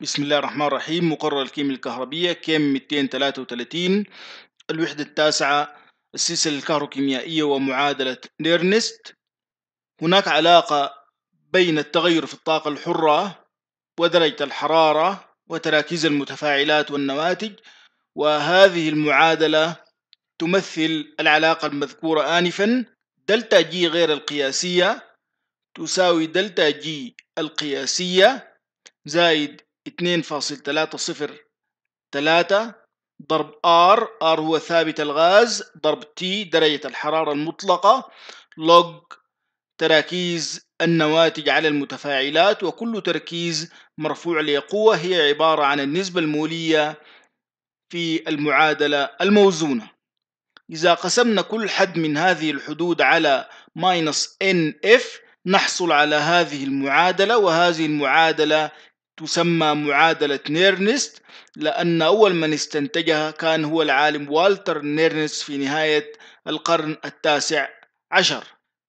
بسم الله الرحمن الرحيم مقرر الكيمياء الكهربية كيم 233 الوحدة التاسعة السلسلة الكهروكيميائية ومعادلة نيرنست هناك علاقة بين التغير في الطاقة الحرة ودرجة الحرارة وتراكيز المتفاعلات والنواتج وهذه المعادلة تمثل العلاقة المذكورة آنفا دلتا جي غير القياسية تساوي دلتا جي القياسية زائد 2.30 ضرب R R هو ثابت الغاز ضرب T درجة الحرارة المطلقة لوج تراكيز النواتج على المتفاعلات وكل تركيز مرفوع لقوة هي عبارة عن النسبة المولية في المعادلة الموزونة إذا قسمنا كل حد من هذه الحدود على ماينس NF نحصل على هذه المعادلة وهذه المعادلة تسمى معادلة نيرنست لأن أول من استنتجها كان هو العالم والتر نيرنست في نهاية القرن التاسع عشر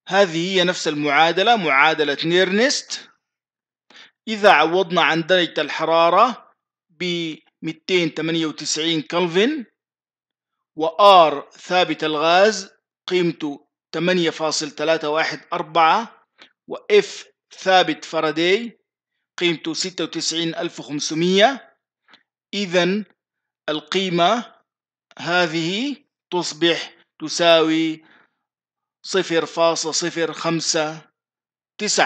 هذه هي نفس المعادلة معادلة نيرنست إذا عوضنا عن درجة الحرارة ب 298 كلفن وآر ثابت الغاز قيمته 8.314 وإف ثابت فاراداي قيمته 96500 إذا القيمة هذه تصبح تساوي 0.059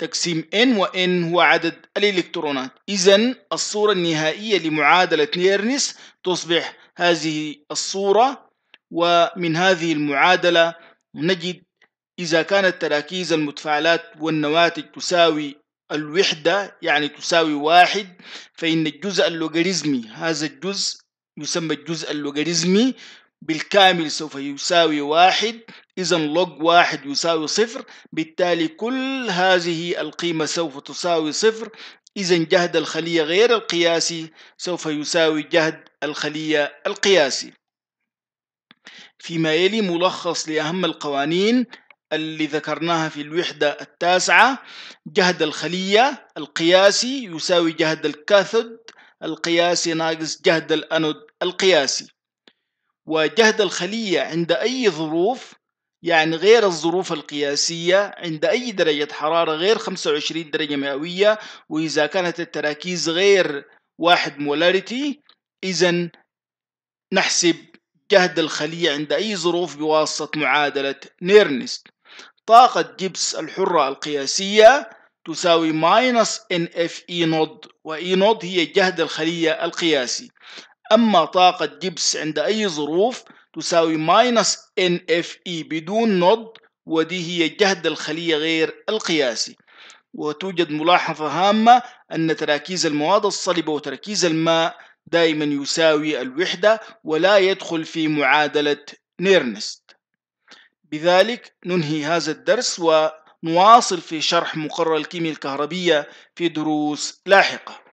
تقسيم n و n هو عدد الإلكترونات إذا الصورة النهائية لمعادلة ليرنس تصبح هذه الصورة ومن هذه المعادلة نجد إذا كانت تراكيز المتفاعلات والنواتج تساوي الوحدة يعني تساوي واحد فإن الجزء اللوغاريزمي هذا الجزء يسمى الجزء اللوغاريزمي بالكامل سوف يساوي واحد إذا لوج واحد يساوي صفر بالتالي كل هذه القيمة سوف تساوي صفر إذا جهد الخلية غير القياسي سوف يساوي جهد الخلية القياسي فيما يلي ملخص لأهم القوانين اللي ذكرناها في الوحدة التاسعة جهد الخلية القياسي يساوي جهد الكاثود القياسي ناقص جهد الأنود القياسي وجهد الخلية عند أي ظروف يعني غير الظروف القياسية عند أي درجة حرارة غير 25 درجة مئوية وإذا كانت التراكيز غير واحد مولاريتي إذا نحسب جهد الخلية عند أي ظروف بواسطة معادلة نيرنست طاقة جبس الحرة القياسية تساوي ماينس ان اف اي نود واي نود هي جهد الخلية القياسي أما طاقة جبس عند أي ظروف تساوي ماينس ان اف اي بدون نود ودي هي جهد الخلية غير القياسي وتوجد ملاحظة هامة أن تراكيز المواد الصلبة وتركيز الماء دائما يساوي الوحدة ولا يدخل في معادلة نيرنست بذلك ننهي هذا الدرس ونواصل في شرح مقرر الكيمياء الكهربية في دروس لاحقة